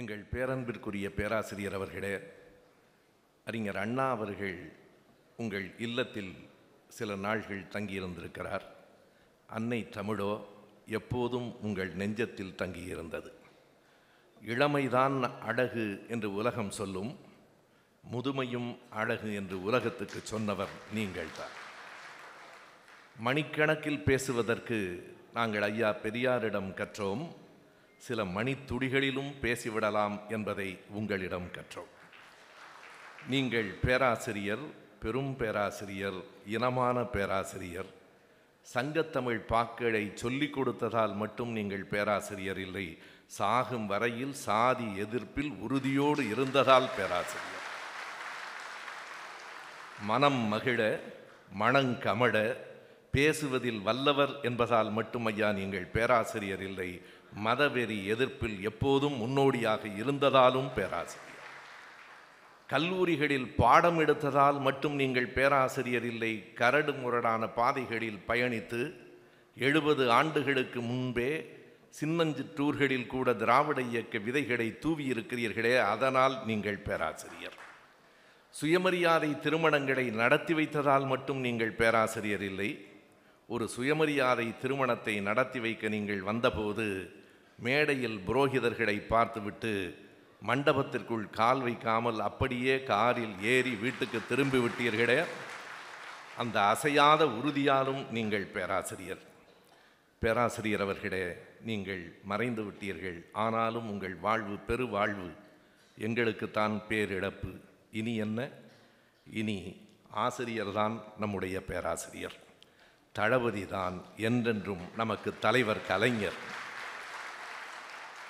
எங்கள் பேரன்பிற்குரிய பேராசிரியர் அவர்களே அறிஞர் அண்ணா அவர்கள் உங்கள் இல்லத்தில் சில நாள்கள் தங்கியிருந்திருக்கிறார் அன்னை தமிழோ எப்போதும் உங்கள் நெஞ்சத்தில் தங்கியிருந்தது இளமைதான் அழகு என்று உலகம் சொல்லும் முதுமையும் அழகு என்று உலகத்துக்கு சொன்னவர் நீங்கள்தான் மணிக்கணக்கில் பேசுவதற்கு நாங்கள் ஐயா பெரியாரிடம் கற்றோம் சில மணித்துடிகளிலும் பேசிவிடலாம் என்பதை உங்களிடம் கற்றோம் நீங்கள் பேராசிரியர் பெரும் பேராசிரியர் இனமான பேராசிரியர் சங்கத்தமிழ் பாக்களை சொல்லிக் கொடுத்ததால் மட்டும் நீங்கள் பேராசிரியர் இல்லை சாகும் வரையில் சாதி எதிர்ப்பில் உறுதியோடு இருந்ததால் பேராசிரியர் மனம் மகிழ மனங்கமட பேசுவதில் வல்லவர் என்பதால் மட்டும் ஐயா நீங்கள் பேராசிரியர் இல்லை மதவெறி எதிர்ப்பில் எப்போதும் முன்னோடியாக இருந்ததாலும் பேராசிரியர் கல்லூரிகளில் பாடம் எடுத்ததால் மட்டும் நீங்கள் பேராசிரியர் இல்லை கரடு முரடான பாதைகளில் பயணித்து எழுபது ஆண்டுகளுக்கு முன்பே டூர்களில் கூட திராவிட இயக்க விதைகளை தூவியிருக்கிறீர்களே அதனால் நீங்கள் பேராசிரியர் சுயமரியாதை திருமணங்களை நடத்தி வைத்ததால் மட்டும் நீங்கள் பேராசிரியர் இல்லை ஒரு சுயமரியாதை திருமணத்தை நடத்தி வைக்க நீங்கள் வந்தபோது மேடையில் புரோகிதர்களை பார்த்துவிட்டு மண்டபத்திற்குள் கால் வைக்காமல் அப்படியே காரில் ஏறி வீட்டுக்கு திரும்பி விட்டீர்களே அந்த அசையாத உறுதியாலும் நீங்கள் பேராசிரியர் பேராசிரியர் அவர்களே நீங்கள் மறைந்து விட்டீர்கள் ஆனாலும் உங்கள் வாழ்வு பெரு வாழ்வு எங்களுக்குத்தான் பேரிழப்பு இனி என்ன இனி ஆசிரியர்தான் நம்முடைய பேராசிரியர் தளபதி தான் என்றென்றும் நமக்கு தலைவர் கலைஞர்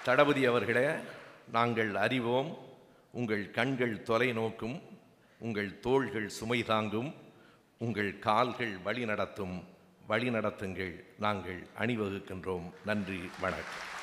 தளபதி அவர்களே நாங்கள் அறிவோம் உங்கள் கண்கள் தொலை நோக்கும் உங்கள் தோள்கள் சுமை தாங்கும் உங்கள் கால்கள் வழி நடத்தும் வழி நடத்துங்கள் நாங்கள் அணிவகுக்கின்றோம் நன்றி வணக்கம்